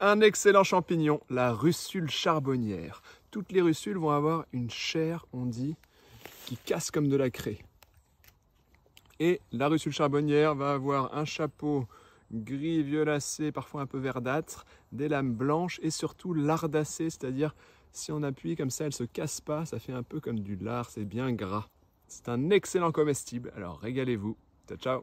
un excellent champignon, la russule charbonnière. Toutes les russules vont avoir une chair, on dit, qui casse comme de la craie. Et la russule charbonnière va avoir un chapeau gris violacé, parfois un peu verdâtre, des lames blanches et surtout lardacé, c'est-à-dire si on appuie comme ça, elle ne se casse pas, ça fait un peu comme du lard, c'est bien gras. C'est un excellent comestible, alors régalez-vous. Ciao, ciao